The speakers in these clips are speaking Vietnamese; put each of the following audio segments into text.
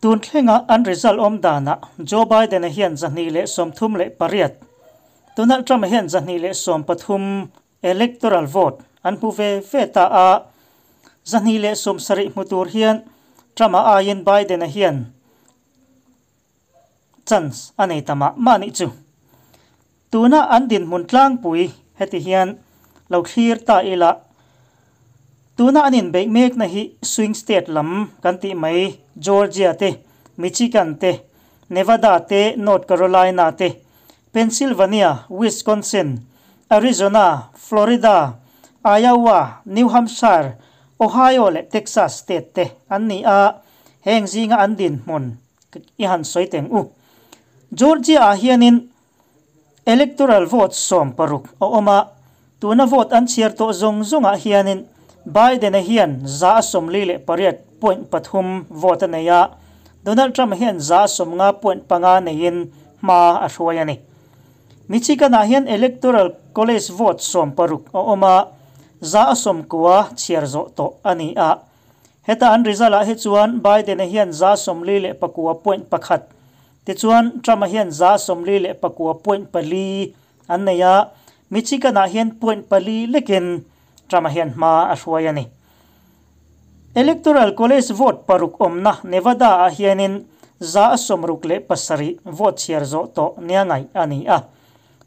tun thlenga an result om dana Joe Biden hiện hian zani lệ som thum le pariat Donald Trump hian zani lệ som pathum electoral vote an pu về ve ta a zani le som sari mutur hian Trump a in Biden hian chance ấy tama mani chu tuna an din mun tlang pui heti hiện lo khir ta ila tuna anin bek mek na hi swing state lam kan ti mai georgia te michigan te nevada te north carolina te pennsylvania wisconsin arizona florida iowa new hampshire ohio le texas state te an ni a heng zinga an din mon i han soiteng u georgia hianin electoral vote som paruk o oma tuna vote an chiar to zong zong, zonga hianin บายเดนเฮียนจาสมลีเลปะเรียดปอยนปะทุมโวตะเนยะดอนัลด์ทรัมเฮียนจาสมงาปอยนปะงาเนยินมาอชวยานิมิชิกานาเฮียนอิเล็กทอรัลคอลเลจโวตสมปรุกโอมาจาสมกัวเชียร์โตอานีอาเฮตาอันริซาลาเฮจวนบายเดนเฮียนจาสมลีเลปกัวปอยปขัดจวนทรัมเฮียนาสมลีเลปกัวปอยปลีอันเนยมิชิกานาเฮียนปอยปลีเลน tama hian ma a hruai ani electoral college vote paruk omna nevada a hianin za somruk le pasari vote share zo to niangai ani a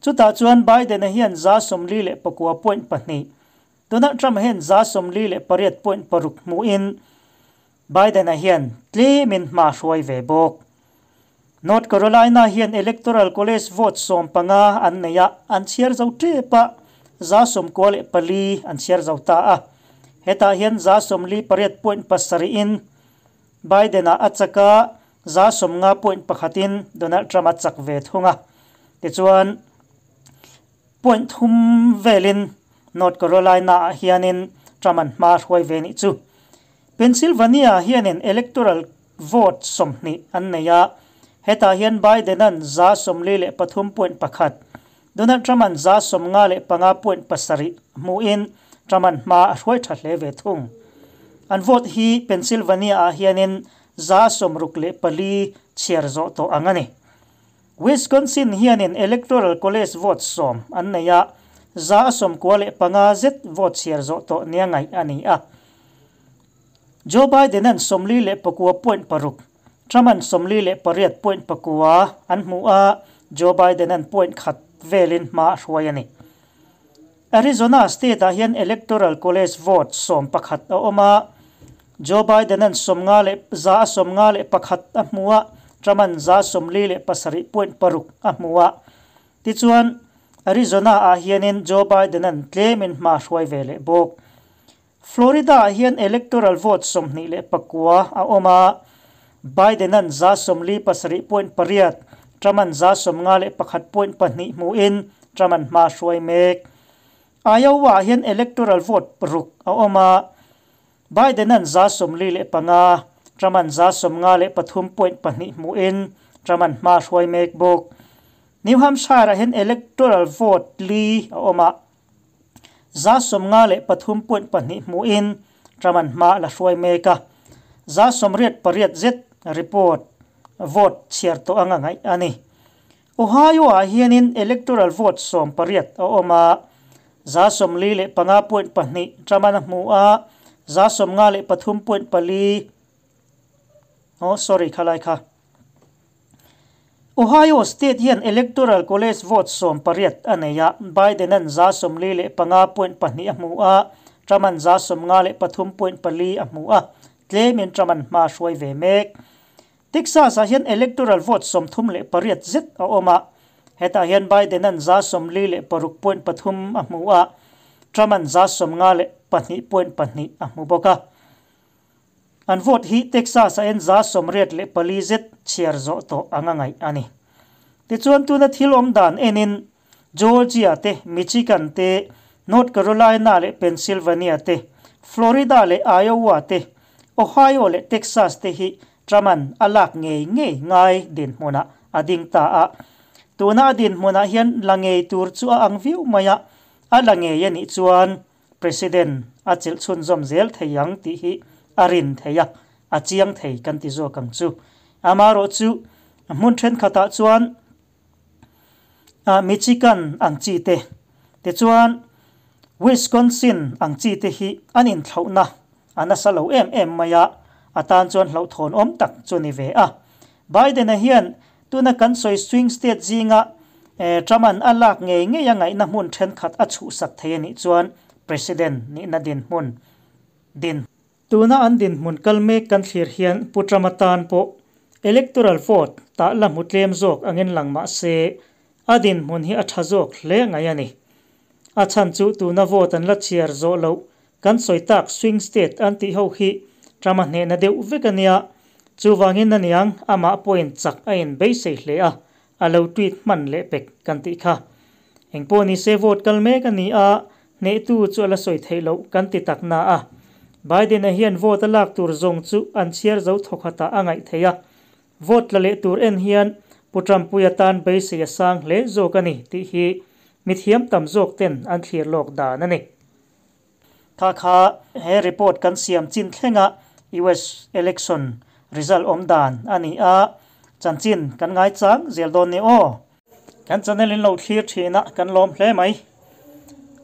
chuta chuan biden a hian za somli le pakua point pahni tuna Trump hian za somli le pariat point paruk muin biden a hian tlemin ma hruai ve bok north carolina hiện electoral college vote som panga an neya an share zo te pa za som kwal pali an siar zauta a heta hian za som li pariat point pasari in biden a achaka za som nga point pakhatin donald trump achak ve thunga tichuan point hum velin north carolina hianin trump an hma hruai ve ni chu pennsylvania hianin electoral vote som ni an neya heta hian biden an za som li le pathum point pakhat Donald Trump an za som nga le panga point pasari mu in Trump an ma roi that le ve thung. An vote hi Pennsylvania a hianin za som ruk le pali chiar zo to angani. Wisconsin hianin electoral college vote som an neya za som kwa le panga zet vote chiar zo to nia ngai ani a. Joe Biden an somli le pakua point paruk. Trump an somli le pariat point pakua an mu a Joe Biden an point khat velin ma huayani. Arizona State ahiyan electoral college vote som pakhat o oma. Joe Biden an som ngale za som ngale pakhat amua. Traman za som lile pasari puen paruk amua. Tituan Arizona ahiyanin Joe Biden an claimin ma huay vele bok. Florida ahiyan electoral vote som nile pakua a oma. Biden an za som li pasari puen pariat. Biden an za som li pasari puen pariat. จามันจ้าสมงาเลปขัดป่วนปนิมูอินจามันมาช่วยเมกอายุว่าเห็นเอเล็กทรัลโกส์ปรุกเอาออกมาบายเดนันจ้าสมลีเลปงาจามันจ้าสมงาเลปทุมป่วนปนิมูอินจามันมาช่วยเมกบุกนิวแฮมชาร์เห็นเอเล็กทรัลโกส์ลีเอาออกมาจ้าสมงาเลปทุมป่วนปนิมูอินจามันมาละช่วยเมกะจ้าสมเรียดปรียดเจ็ดรีพอร์ต vote chiar to anga ngai ani ohio a hianin electoral vote som pariat a oma za som li le panga point pahni tramana mu a za som nga le patum point pali oh sorry khalai kha ohio state hian electoral college vote som pariat aneya biden an za som li le panga point pahni a mu a traman za som nga le patum point pali a mu a tlemin traman ma shwai ve mek Texas a hian electoral vote som thum le pariat zit a oma heta hian Biden an za som li le paruk point pathum a muwa Trump an za som nga le pathni point pathni a mu boka an vote hi Texas a en za som ret le pali zit chair ते to anga ngai ani ti chuan tu na thil om dan enin Georgia te Michigan te North Carolina le Pennsylvania te Florida le Iowa te Ohio le Texas te chaman alak nge nge ngai din muna ading ta a tuna din muna hian lange tur chu ang view maya alange yani chuan president achil chun zom zel theyang ti hi arin theya achiang thei kan ti zo kang chu amaro chu mun then khata chuan a michigan ang chi te te chuan wisconsin ang chi te hi anin thlauna anasa lo em em maya à atan chuan hlo thon om tak chu ni ve a biden a hian tuna kan soi swing state gì zinga e eh, traman alak nghe nghe ya ngay na mun then khát a chu sắc thei ni chuan president ni na din mun din tuna an din mun kalme kan thlir hian putramatan po electoral vote ta la mutlem zok angin langma se adin mun hi atha zok le ngai ani a chan chu tuna vote an la chiar zo lo kan soitak swing state an ti ho hi trama hne na deuh vek ania chuwangin na niang ama point chak a in bei sei hle a alo tweet man le pek kan ti kha engpo ni se vote kal mek ani a ne tu chu ala soi theilo kan ti tak na a Biden a hian vote lak tur zong chu an chiar zo thokhata angai theya vote la le tur en hian putram puya tan bei se ya sang le zo kani ti hi mi thiam tam zok ten an thlir lok da na ni kha kha he report kan siam chin thlenga US election result om dan ani a chan chin kan ngai chang zel don ni o kan channel in lo thlir thina kan lom hle mai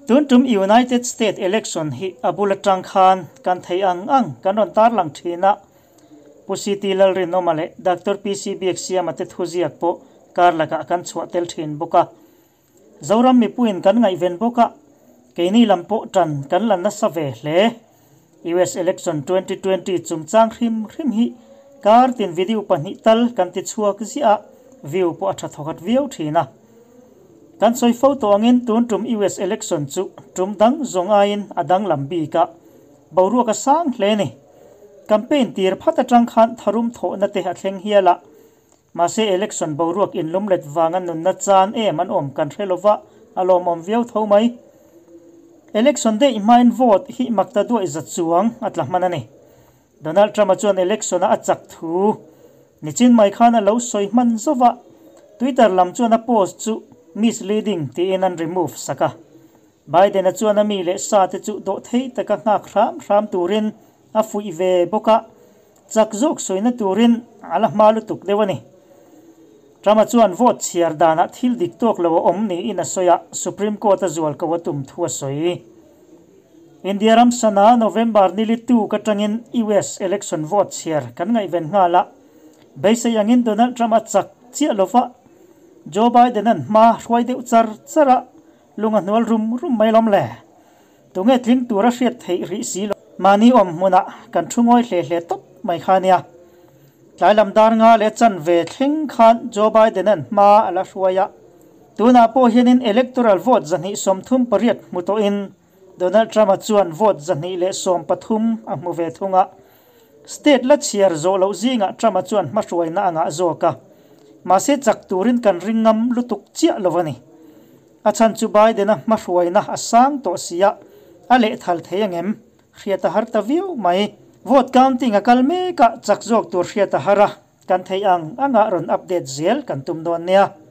tun tum United States election hi abula tang khan kan thei ang ang kan ron tar lang thina pusiti lal rin no male Dr PCB exam ate thuziak po kar laka kan chhuatel thin boka zoram mi puin kan ngai ven boka keini lampo tan kan lan na save hle US election 2020 chung chang khim khim hi kar tin video pa ni tal kan ti chua a view po atha thokat view thina tan soi photo angin tun tum US election chu tum dang zong adang lambi ka boru ka sang hle ni campaign tir phata chang khan tharum tho na te hiala ma election boruak in lumlet wangan nun na chan e man om kan thelowa alom om view tho mai election day imain vote hi makta duai zat chuang atla manani donald trump chuan election a chak thu nichin mai khan a lo soi man zowa twitter lam chuan a post chu misleading ti in an remove saka biden a chuan a mi le sa te chu do thei taka nga khram khram turin a fui ve boka chak zok soina turin ala malu tuk dewani trama chuan vote chhiar dana thil dik tok lo om ni in a soya supreme court a zual ko tum thua soi india ram sana november nili tu ka tangin us election vote chhiar kan ngai ven nga la beise yangin donald trump a chak chia lofa joe biden an ma hruai de char chara lunga nual rum rum mai lom le tunge tling tura hriat thei ri si lo mani om muna kan thungoi hle hle top mai khania lại làm dar nga le chân về thing khan Joe Biden an ma ala hruaya tuna po hianin electoral vote zani som thum mu muto in Donald Trump chuan vote zani lệ som patum a mu ve thunga state lát chiar zo lo zinga Trump chuan ma hruai na nga zo ka ma se chak turin kan ringam lutuk chia lovani a chan chu Biden a ma hruai na sang to sia lệ thal theyangem khriata har ta view mai vot counting a kalme ka chakjok tor hriata hara kan thei ang anga ron update zel kan tum don ya